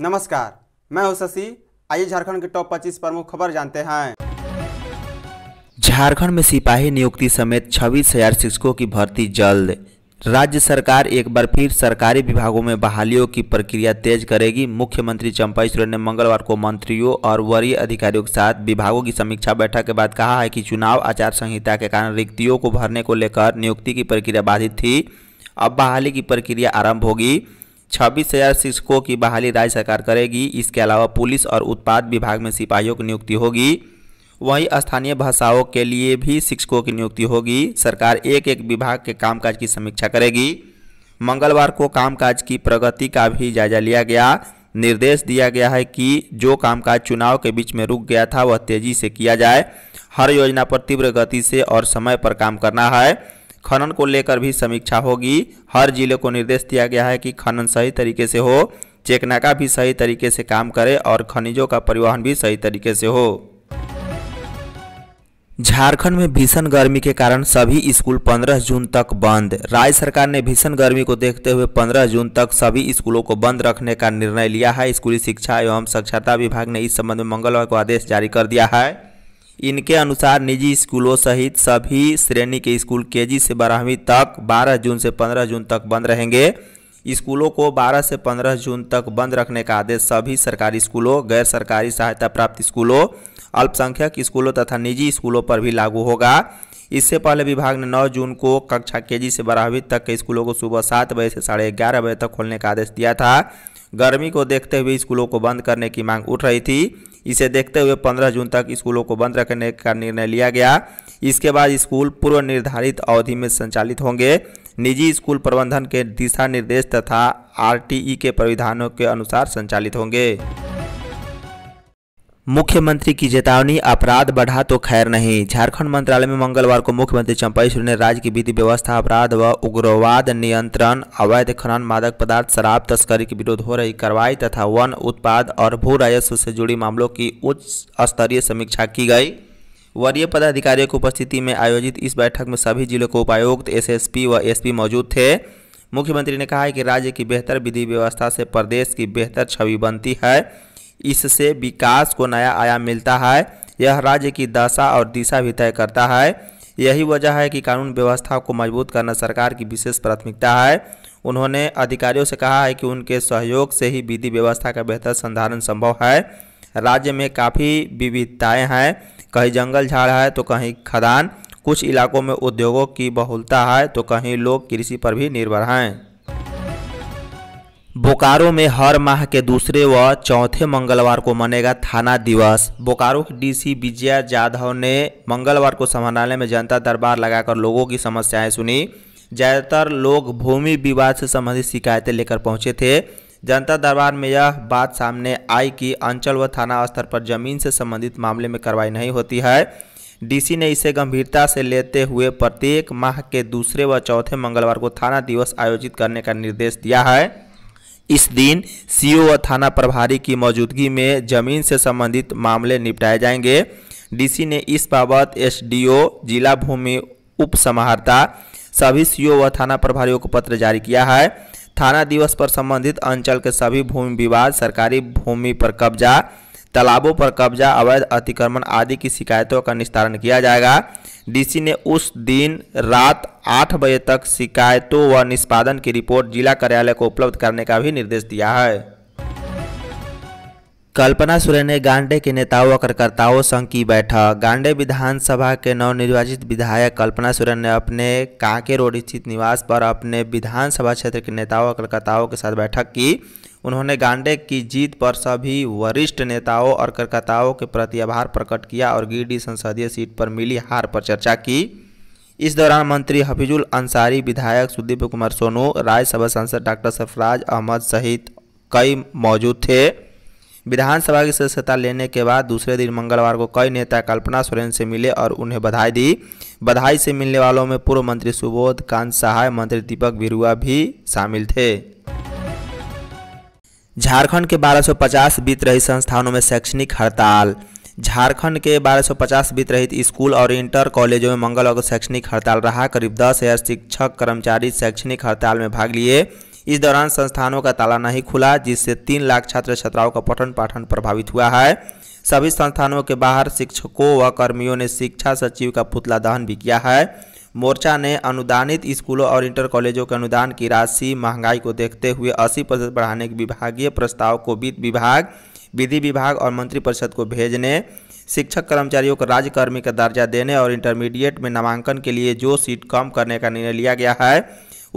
नमस्कार मैं हूं शशि आइए झारखंड के टॉप 25 प्रमुख खबर जानते हैं झारखंड में सिपाही नियुक्ति समेत छब्बीस हजार शिक्षकों की भर्ती जल्द राज्य सरकार एक बार फिर सरकारी विभागों में बहालियों की प्रक्रिया तेज करेगी मुख्यमंत्री चंपाई सोरेन ने मंगलवार को मंत्रियों और वरीय अधिकारियों के साथ विभागों की समीक्षा बैठक के बाद कहा है कि चुनाव आचार संहिता के कारण रिक्तियों को भरने को लेकर नियुक्ति की प्रक्रिया बाधित थी अब बहाली की प्रक्रिया आरंभ होगी छब्बीस हजार शिक्षकों की बहाली राज्य सरकार करेगी इसके अलावा पुलिस और उत्पाद विभाग में सिपाहियों की नियुक्ति होगी वहीं स्थानीय भाषाओं के लिए भी शिक्षकों की नियुक्ति होगी सरकार एक एक विभाग के कामकाज की समीक्षा करेगी मंगलवार को कामकाज की प्रगति का भी जायजा लिया गया निर्देश दिया गया है कि जो कामकाज चुनाव के बीच में रुक गया था वह तेजी से किया जाए हर योजना पर तीव्र गति से और समय पर काम करना है खनन को लेकर भी समीक्षा होगी हर जिले को निर्देश दिया गया है कि खनन सही तरीके से हो चेकनाका भी सही तरीके से काम करे और खनिजों का परिवहन भी सही तरीके से हो झारखंड में भीषण गर्मी के कारण सभी स्कूल 15 जून तक बंद राज्य सरकार ने भीषण गर्मी को देखते हुए 15 जून तक सभी स्कूलों को बंद रखने का निर्णय लिया है स्कूली शिक्षा एवं साक्षरता विभाग ने इस संबंध में मंगलवार को आदेश जारी कर दिया है इनके अनुसार निजी स्कूलों सहित सभी श्रेणी के स्कूल के से बारहवीं तक बारह जून से पंद्रह जून तक बंद रहेंगे स्कूलों को 12 से 15 जून तक बंद रखने का आदेश सभी सरकारी स्कूलों गैर सरकारी सहायता प्राप्त स्कूलों अल्पसंख्यक स्कूलों तथा निजी स्कूलों पर भी लागू होगा इससे पहले विभाग ने 9 जून को कक्षा के से बारहवीं तक के स्कूलों को सुबह सात बजे से साढ़े ग्यारह बजे तक खोलने का आदेश दिया था गर्मी को देखते हुए स्कूलों को बंद करने की मांग उठ रही थी इसे देखते हुए 15 जून तक स्कूलों को बंद रखने का निर्णय लिया गया इसके बाद स्कूल पूर्व निर्धारित अवधि में संचालित होंगे निजी स्कूल प्रबंधन के दिशा निर्देश तथा आरटीई के प्राविधानों के अनुसार संचालित होंगे मुख्यमंत्री की चेतावनी अपराध बढ़ा तो खैर नहीं झारखंड मंत्रालय में मंगलवार को मुख्यमंत्री चंपाई सोरेन ने राज्य की विधि व्यवस्था अपराध व उग्रवाद नियंत्रण अवैध खनन मादक पदार्थ शराब तस्करी के विरोध हो रही कार्रवाई तथा वन उत्पाद और भू राजस्व से जुड़ी मामलों की उच्च स्तरीय समीक्षा की गई वरीय पदाधिकारियों की उपस्थिति में आयोजित इस बैठक में सभी जिलों के उपायुक्त एसएसपी व एसपी मौजूद थे मुख्यमंत्री ने कहा है कि राज्य की बेहतर विधि व्यवस्था से प्रदेश की बेहतर छवि बनती है इससे विकास को नया आयाम मिलता है यह राज्य की दशा और दिशा भी तय करता है यही वजह है कि कानून व्यवस्था को मजबूत करना सरकार की विशेष प्राथमिकता है उन्होंने अधिकारियों से कहा है कि उनके सहयोग से ही विधि व्यवस्था का बेहतर संधारण संभव है राज्य में काफ़ी विविधताएं हैं कहीं जंगल झाड़ है तो कहीं खदान कुछ इलाकों में उद्योगों की बहुलता है तो कहीं लोग कृषि पर भी निर्भर हैं बोकारो में हर माह के दूसरे व चौथे मंगलवार को मनेगा थाना दिवस बोकारो के डीसी विजया जाधव ने मंगलवार को समाहरणालय में जनता दरबार लगाकर लोगों की समस्याएं सुनी ज़्यादातर लोग भूमि विवाद से संबंधित शिकायतें लेकर पहुंचे थे जनता दरबार में यह बात सामने आई कि अंचल व थाना स्तर पर जमीन से संबंधित मामले में कार्रवाई नहीं होती है डीसी ने इसे गंभीरता से लेते हुए प्रत्येक माह के दूसरे व चौथे मंगलवार को थाना दिवस आयोजित करने का निर्देश दिया है इस दिन सीओ व थाना प्रभारी की मौजूदगी में जमीन से संबंधित मामले निपटाए जाएंगे डीसी ने इस बाबत एसडीओ जिला भूमि उप सभी सीओ व थाना प्रभारियों को पत्र जारी किया है थाना दिवस पर संबंधित अंचल के सभी भूमि विवाद सरकारी भूमि पर कब्जा तालाबों पर कब्जा अवैध अतिक्रमण आदि की शिकायतों का निस्तारण किया जाएगा डीसी ने उस दिन रात आठ बजे तक शिकायतों व निष्पादन की रिपोर्ट जिला कार्यालय को उपलब्ध करने का भी निर्देश दिया है कल्पना सुरेन ने गांडे के नेताओं व कार्यकर्ताओं संग की बैठक गांडे विधानसभा के नवनिर्वाचित विधायक कल्पना सुरेन ने अपने कांके रोड स्थित निवास पर अपने विधानसभा क्षेत्र के नेताओं व कार्यकर्ताओं के साथ बैठक की उन्होंने गांडे की जीत पर सभी वरिष्ठ नेताओं और कार्यकर्ताओं के प्रति आभार प्रकट किया और गिरडी संसदीय सीट पर मिली हार पर चर्चा की इस दौरान मंत्री हफीजुल अंसारी विधायक सुदीप कुमार सोनू राज्यसभा सांसद डॉक्टर सरफराज अहमद सहित कई मौजूद थे विधानसभा की सदस्यता लेने के बाद दूसरे दिन मंगलवार को कई नेता कल्पना सोरेन से मिले और उन्हें बधाई दी बधाई से मिलने वालों में पूर्व मंत्री सुबोध कांत सहाय मंत्री दीपक बिरुआ भी शामिल थे झारखंड के 1250 बीत रही संस्थानों में शैक्षणिक हड़ताल झारखंड के 1250 बीत रहित स्कूल और इंटर कॉलेजों में मंगलवार को शैक्षणिक हड़ताल रहा करीब दस हज़ार शिक्षक कर्मचारी शैक्षणिक हड़ताल में भाग लिए इस दौरान संस्थानों का ताला नहीं खुला जिससे तीन लाख छात्र छात्राओं का पठन पाठन प्रभावित हुआ है सभी संस्थानों के बाहर शिक्षकों व कर्मियों ने शिक्षा सचिव का पुतला दहन भी किया है मोर्चा ने अनुदानित स्कूलों और इंटर कॉलेजों के अनुदान की राशि महंगाई को देखते हुए अस्सी प्रतिशत बढ़ाने के विभागीय प्रस्ताव को वित्त विभाग विधि विभाग और मंत्रिपरिषद को भेजने शिक्षक कर्मचारियों को राज्यकर्मी का दर्जा देने और इंटरमीडिएट में नामांकन के लिए जो सीट कम करने का निर्णय लिया गया है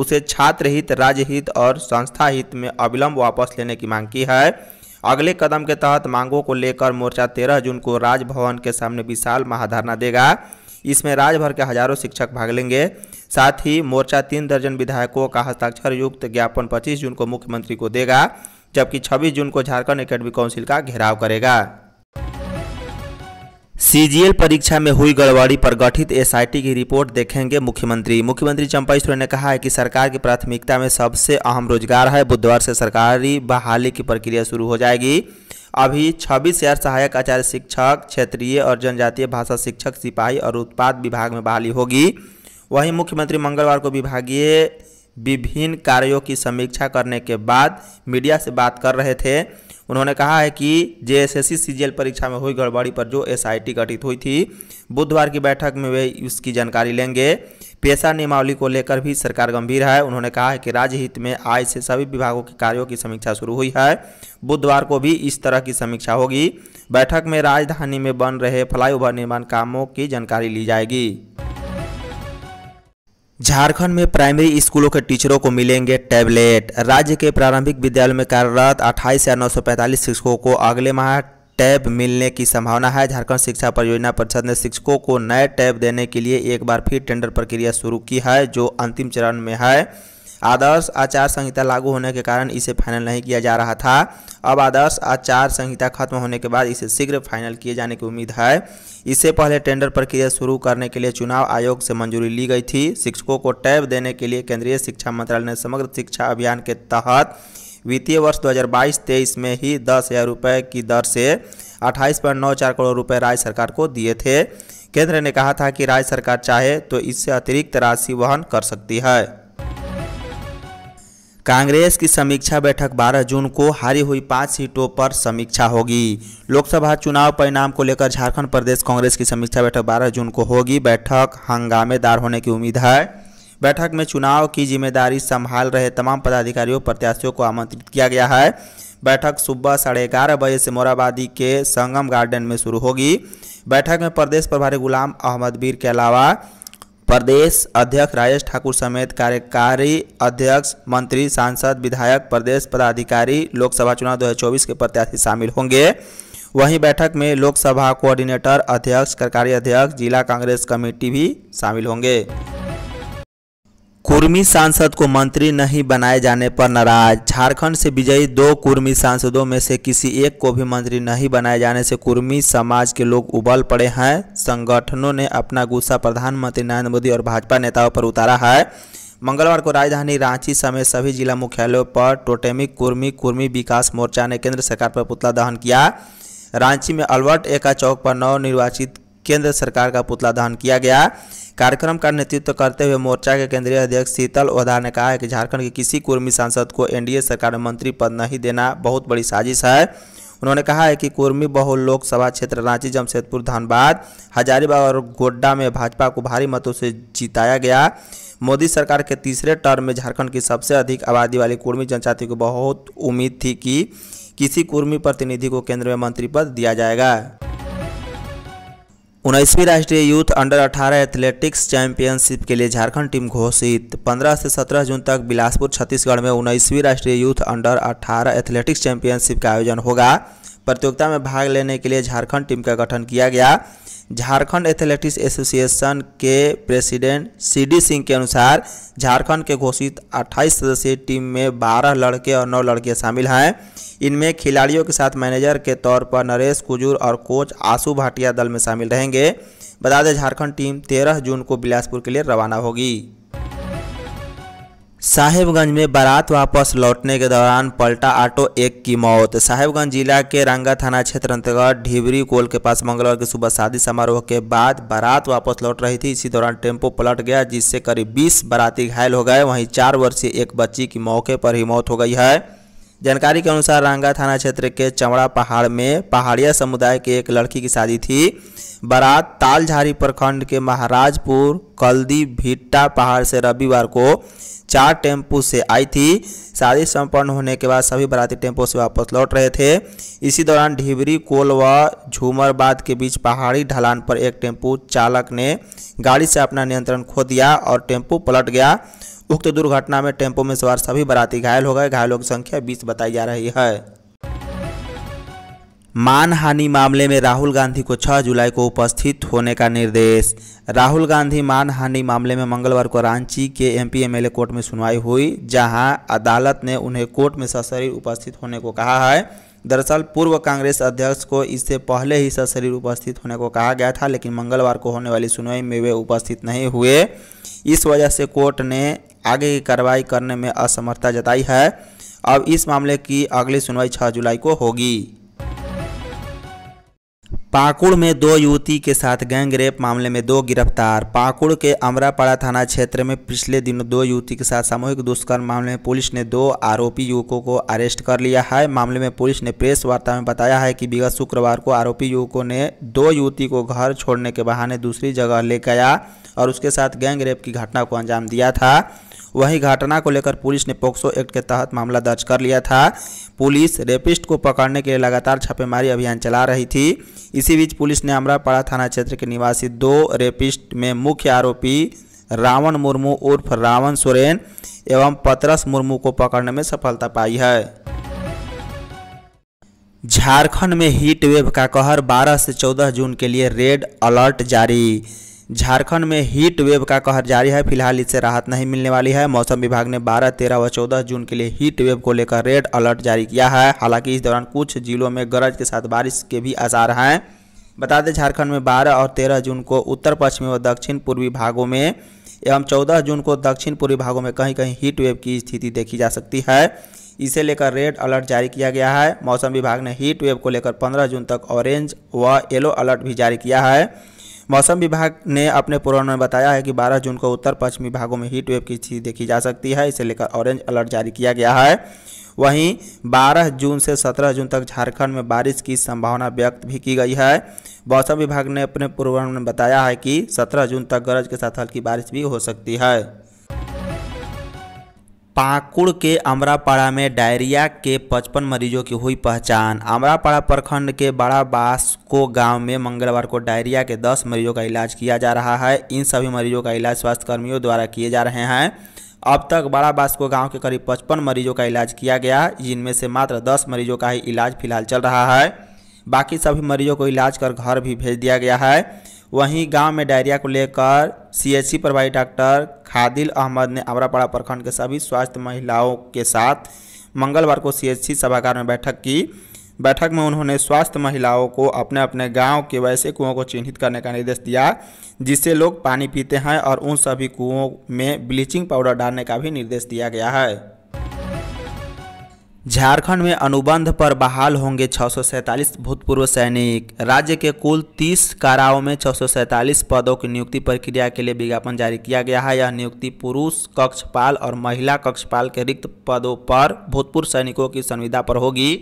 उसे छात्र हित राज्य हित और संस्था हित में अविलंब वापस लेने की मांग की है अगले कदम के तहत मांगों को लेकर मोर्चा तेरह जून को राजभवन के सामने विशाल महाधारणा देगा इसमें राज्यभर के हजारों शिक्षक भाग लेंगे साथ ही मोर्चा तीन दर्जन विधायकों का हस्ताक्षर युक्त ज्ञापन 25 जून को मुख्यमंत्री को देगा जबकि 26 जून को झारखंड एकेडमी काउंसिल का घेराव करेगा सीजीएल परीक्षा में हुई गड़बड़ी पर गठित एसआईटी की रिपोर्ट देखेंगे मुख्यमंत्री मुख्यमंत्री चंपा सोरेन ने कहा है कि सरकार की प्राथमिकता में सबसे अहम रोजगार है बुधवार से सरकारी बहाली की प्रक्रिया शुरू हो जाएगी अभी छब्बीस हजार सहायक आचार्य शिक्षक क्षेत्रीय और जनजातीय भाषा शिक्षक सिपाही और उत्पाद विभाग में बहाली होगी वहीं मुख्यमंत्री मंगलवार को विभागीय विभिन्न कार्यों की समीक्षा करने के बाद मीडिया से बात कर रहे थे उन्होंने कहा है कि जेएसएससी सीजीएल परीक्षा में हुई गड़बड़ी पर जो एसआईटी गठित हुई थी बुधवार की बैठक में वे इसकी जानकारी लेंगे पेशा नियमावली को लेकर भी सरकार गंभीर है उन्होंने कहा है कि राज्य हित में आज से सभी विभागों के कार्यों की समीक्षा शुरू हुई है बुधवार को भी इस तरह की समीक्षा होगी बैठक में राजधानी में बन रहे फ्लाईओवर निर्माण कामों की जानकारी ली जाएगी झारखंड में प्राइमरी स्कूलों के टीचरों को मिलेंगे टैबलेट राज्य के प्रारंभिक विद्यालयों में कार्यरत अट्ठाईस या 945 शिक्षकों को अगले माह टैब मिलने की संभावना है झारखंड शिक्षा परियोजना परिषद ने शिक्षकों को नए टैब देने के लिए एक बार फिर टेंडर प्रक्रिया शुरू की है जो अंतिम चरण में है आदर्श आचार संहिता लागू होने के कारण इसे फाइनल नहीं किया जा रहा था अब आदर्श आचार संहिता खत्म होने के बाद इसे शीघ्र फाइनल किए जाने की उम्मीद है इससे पहले टेंडर प्रक्रिया शुरू करने के लिए चुनाव आयोग से मंजूरी ली गई थी शिक्षकों को टैब देने के लिए केंद्रीय शिक्षा मंत्रालय ने समग्र शिक्षा अभियान के तहत वित्तीय वर्ष 2022-23 में ही दस हज़ार रुपये की दर से अट्ठाईस पॉइंट नौ चार करोड़ रुपए राज्य सरकार को दिए थे केंद्र ने कहा था कि राज्य सरकार चाहे तो इससे अतिरिक्त राशि वहन कर सकती है कांग्रेस की समीक्षा बैठक 12 जून को हारी हुई पांच सीटों पर समीक्षा होगी लोकसभा चुनाव परिणाम को लेकर झारखंड प्रदेश कांग्रेस की समीक्षा बैठक 12 जून को होगी बैठक हंगामेदार होने की उम्मीद है बैठक में चुनाव की जिम्मेदारी संभाल रहे तमाम पदाधिकारियों प्रत्याशियों को आमंत्रित किया गया है बैठक सुबह साढ़े ग्यारह बजे से मोराबादी के संगम गार्डन में शुरू होगी बैठक में प्रदेश प्रभारी गुलाम अहमद बीर के अलावा प्रदेश अध्यक्ष राजेश ठाकुर समेत कार्यकारी अध्यक्ष मंत्री सांसद विधायक प्रदेश पदाधिकारी लोकसभा चुनाव 2024 के प्रत्याशी शामिल होंगे वहीं बैठक में लोकसभा कोऑर्डिनेटर अध्यक्ष कार्यकारी अध्यक्ष जिला कांग्रेस कमेटी भी शामिल होंगे कुर्मी सांसद को मंत्री नहीं बनाए जाने पर नाराज झारखंड से विजयी दो कुर्मी सांसदों में से किसी एक को भी मंत्री नहीं बनाए जाने से कुर्मी समाज के लोग उबल पड़े हैं संगठनों ने अपना गुस्सा प्रधानमंत्री नरेंद्र मोदी और भाजपा नेताओं पर उतारा है मंगलवार को राजधानी रांची समेत सभी जिला मुख्यालयों पर टोटेमिक कुर्मी कुर्मी विकास मोर्चा ने केंद्र सरकार पर पुतला दहन किया रांची में अल्बर्ट एका चौक पर नवनिर्वाचित केंद्र सरकार का पुतला दहन किया गया कार्यक्रम का नेतृत्व करते हुए मोर्चा के केंद्रीय अध्यक्ष शीतल ओधा ने कहा है कि झारखंड के किसी कुर्मी सांसद को एनडीए सरकार में मंत्री पद नहीं देना बहुत बड़ी साजिश है उन्होंने कहा है कि कुर्मी बहुल लोकसभा क्षेत्र रांची जमशेदपुर धनबाद हजारीबाग और गोड्डा में भाजपा को भारी मतों से जिताया गया मोदी सरकार के तीसरे टर्म में झारखंड की सबसे अधिक आबादी वाली कुर्मी जनजाति को बहुत उम्मीद थी कि किसी कुर्मी प्रतिनिधि को केंद्र में मंत्री पद दिया जाएगा उन्नीसवीं राष्ट्रीय यूथ अंडर 18 एथलेटिक्स चैंपियनशिप के लिए झारखंड टीम घोषित 15 से 17 जून तक बिलासपुर छत्तीसगढ़ में उन्नीसवीं राष्ट्रीय यूथ अंडर 18 एथलेटिक्स चैंपियनशिप का आयोजन होगा प्रतियोगिता में भाग लेने के लिए झारखंड टीम का गठन किया गया झारखंड एथलेटिक्स एसोसिएशन के प्रेसिडेंट सीडी सिंह के अनुसार झारखंड के घोषित 28 सदस्यीय टीम में 12 लड़के और 9 लड़के शामिल हैं इनमें खिलाड़ियों के साथ मैनेजर के तौर पर नरेश कुजूर और कोच आशू भाटिया दल में शामिल रहेंगे बता दें झारखंड टीम 13 जून को बिलासपुर के लिए रवाना होगी साहिबगंज में बारात वापस लौटने के दौरान पलटा ऑटो एक की मौत साहिबगंज जिला के रांगा थाना क्षेत्र अंतर्गत ढिबरी कोल के पास मंगलवार की सुबह शादी समारोह के बाद बारात वापस लौट रही थी इसी दौरान टेम्पो पलट गया जिससे करीब 20 बाराती घायल हो गए वहीं चार वर्षीय एक बच्ची की मौके पर ही मौत हो गई है जानकारी के अनुसार रांगा थाना क्षेत्र के चमड़ा पहाड़ में पहाड़िया समुदाय के एक लड़की की शादी थी बारात तालझारी प्रखंड के महाराजपुर कल्दी भिट्टा पहाड़ से रविवार को चार टेम्पू से आई थी शादी संपन्न होने के बाद सभी बाराती टेम्पो से वापस लौट रहे थे इसी दौरान ढिबरी कोल व झूमरबाद के बीच पहाड़ी ढलान पर एक टेम्पू चालक ने गाड़ी से अपना नियंत्रण खो दिया और टेम्पू पलट गया उक्त दुर्घटना में टेम्पो में सवार सभी बाराती घायल हो गए घायलों की संख्या बीस बताई जा रही है मानहानि मामले में राहुल गांधी को 6 जुलाई को उपस्थित होने का निर्देश राहुल गांधी मानहानि मामले में मंगलवार को रांची के एमपी एमएलए कोर्ट में सुनवाई हुई जहां अदालत ने उन्हें कोर्ट में सशरीर उपस्थित होने को कहा है दरअसल पूर्व कांग्रेस अध्यक्ष को इससे पहले ही सशरीर उपस्थित होने को कहा गया था लेकिन मंगलवार को होने वाली सुनवाई में वे उपस्थित नहीं हुए इस वजह से कोर्ट ने आगे की कार्रवाई करने में असमर्थता जताई है अब इस मामले की अगली सुनवाई छः जुलाई को होगी पाकुड़ में दो युवती के साथ गैंग रेप मामले में दो गिरफ्तार पाकुड़ के अमरापाड़ा थाना क्षेत्र में पिछले दिनों दो युवती के साथ सामूहिक दुष्कर्म मामले में पुलिस ने दो आरोपी युवकों को अरेस्ट कर लिया है मामले में पुलिस ने प्रेस वार्ता में बताया है कि विगत शुक्रवार को आरोपी युवकों ने दो युवती को घर छोड़ने के बहाने दूसरी जगह ले गया और उसके साथ गैंग रेप की घटना को अंजाम दिया था वहीं घटना को लेकर पुलिस ने पोक्सो एक्ट के तहत मामला दर्ज कर लिया था पुलिस रेपिस्ट को पकड़ने के लिए लगातार छापेमारी अभियान चला रही थी इसी बीच पुलिस ने अमरापाड़ा थाना क्षेत्र के निवासी दो रेपिस्ट में मुख्य आरोपी रावण मुर्मू उर्फ रावण सोरेन एवं पतरस मुर्मू को पकड़ने में सफलता पाई है झारखंड में हीट वेव का कहर 12 से 14 जून के लिए रेड अलर्ट जारी झारखंड में हीट वेव का कहर जारी है फिलहाल इससे राहत नहीं मिलने वाली है मौसम विभाग ने 12, 13 व 14 जून के लिए हीट वेव को लेकर रेड अलर्ट जारी किया है हालांकि इस दौरान कुछ जिलों में गरज के साथ बारिश के भी आसार हैं बता दें झारखंड में 12 और 13 जून को उत्तर पश्चिमी व दक्षिण पूर्वी भागों में एवं चौदह जून को दक्षिण पूर्वी भागों में कहीं कहीं हीट वेव की स्थिति देखी जा सकती है इसे लेकर रेड अलर्ट जारी किया गया है मौसम विभाग ने हीट वेव को लेकर 15 जून तक ऑरेंज व येलो अलर्ट भी जारी किया है मौसम विभाग ने अपने पूर्वानुमान में बताया है कि 12 जून को उत्तर पश्चिमी भागों में हीट वेव की स्थिति देखी जा सकती है इसे लेकर ऑरेंज अलर्ट जारी किया गया है वहीं 12 जून से 17 जून तक झारखंड में बारिश की संभावना व्यक्त भी की गई है मौसम विभाग ने अपने पूर्वानुमान में बताया है कि सत्रह जून तक गरज के साथ हल्की बारिश भी हो सकती है पाकुड़ के अमरापाड़ा में डायरिया के 55 मरीजों की हुई पहचान अमरापाड़ा प्रखंड के बड़ा बासको गांव में मंगलवार को डायरिया के 10 मरीजों का इलाज किया जा रहा है इन सभी मरीजों का इलाज स्वास्थ्यकर्मियों द्वारा किए जा रहे हैं अब तक बड़ा बास्को गांव के करीब 55 मरीजों का इलाज किया गया जिनमें से मात्र दस मरीजों का ही इलाज फिलहाल चल रहा है बाकी सभी मरीजों को इलाज कर घर भी भेज दिया गया है वहीं गांव में डायरिया को लेकर सीएचसी प्रभारी डॉक्टर खादिल अहमद ने अमरापाड़ा प्रखंड के सभी स्वास्थ्य महिलाओं के साथ मंगलवार को सीएचसी सभागार में बैठक की बैठक में उन्होंने स्वास्थ्य महिलाओं को अपने अपने गांव के वैसे कुओं को चिन्हित करने का निर्देश दिया जिससे लोग पानी पीते हैं और उन सभी कुओं में ब्लीचिंग पाउडर डालने का भी निर्देश दिया गया है झारखंड में अनुबंध पर बहाल होंगे 647 भूतपूर्व सैनिक राज्य के कुल 30 काराओं में 647 पदों की नियुक्ति प्रक्रिया के लिए विज्ञापन जारी किया गया है यह नियुक्ति पुरुष कक्षपाल और महिला कक्षपाल के रिक्त पदों पर भूतपूर्व सैनिकों की संविदा पर होगी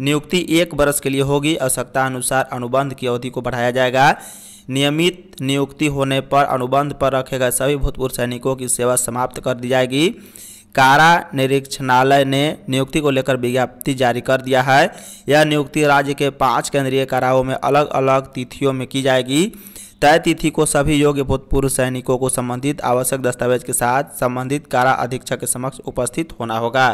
नियुक्ति एक वर्ष के लिए होगी आवश्यकता अनुसार अनुबंध की अवधि को बढ़ाया जाएगा नियमित नियुक्ति होने पर अनुबंध पर रखे गए सभी भूतपूर्व सैनिकों की सेवा समाप्त कर दी जाएगी कारा निरीक्षणालय ने नियुक्ति को लेकर विज्ञप्ति जारी कर दिया है यह नियुक्ति राज्य के पांच केंद्रीय काराओं में अलग अलग तिथियों में की जाएगी तय तिथि को सभी योग्य भूतपूर्व सैनिकों को संबंधित आवश्यक दस्तावेज के साथ संबंधित कारा अधीक्षक के समक्ष उपस्थित होना होगा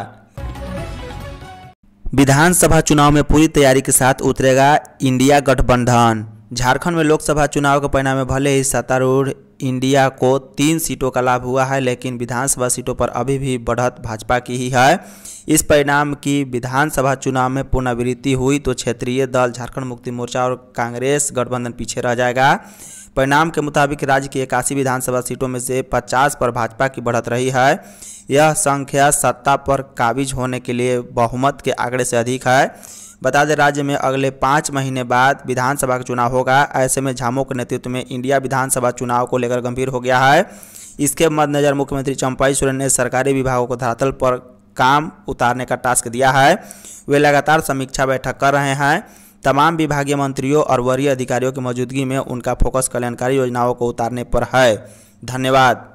विधानसभा चुनाव में पूरी तैयारी के साथ उतरेगा इंडिया गठबंधन झारखंड में लोकसभा चुनाव के परिणाम में भले ही सत्तारूढ़ इंडिया को तीन सीटों का लाभ हुआ है लेकिन विधानसभा सीटों पर अभी भी बढ़त भाजपा की ही है इस परिणाम की विधानसभा चुनाव में पुनरावृत्ति हुई तो क्षेत्रीय दल झारखंड मुक्ति मोर्चा और कांग्रेस गठबंधन पीछे रह जाएगा परिणाम के मुताबिक राज्य की इक्यासी विधानसभा सीटों में से 50 पर भाजपा की बढ़त रही है यह संख्या सत्ता पर काबिज होने के लिए बहुमत के आंकड़े से अधिक है बता दें राज्य में अगले पाँच महीने बाद विधानसभा का चुनाव होगा ऐसे में झामो के नेतृत्व में इंडिया विधानसभा चुनाव को लेकर गंभीर हो गया है इसके मद्देनजर मुख्यमंत्री चंपाई सोरेन ने सरकारी विभागों को धरातल पर काम उतारने का टास्क दिया है वे लगातार समीक्षा बैठक कर रहे हैं तमाम विभागीय मंत्रियों और वरीय अधिकारियों की मौजूदगी में उनका फोकस कल्याणकारी योजनाओं को उतारने पर है धन्यवाद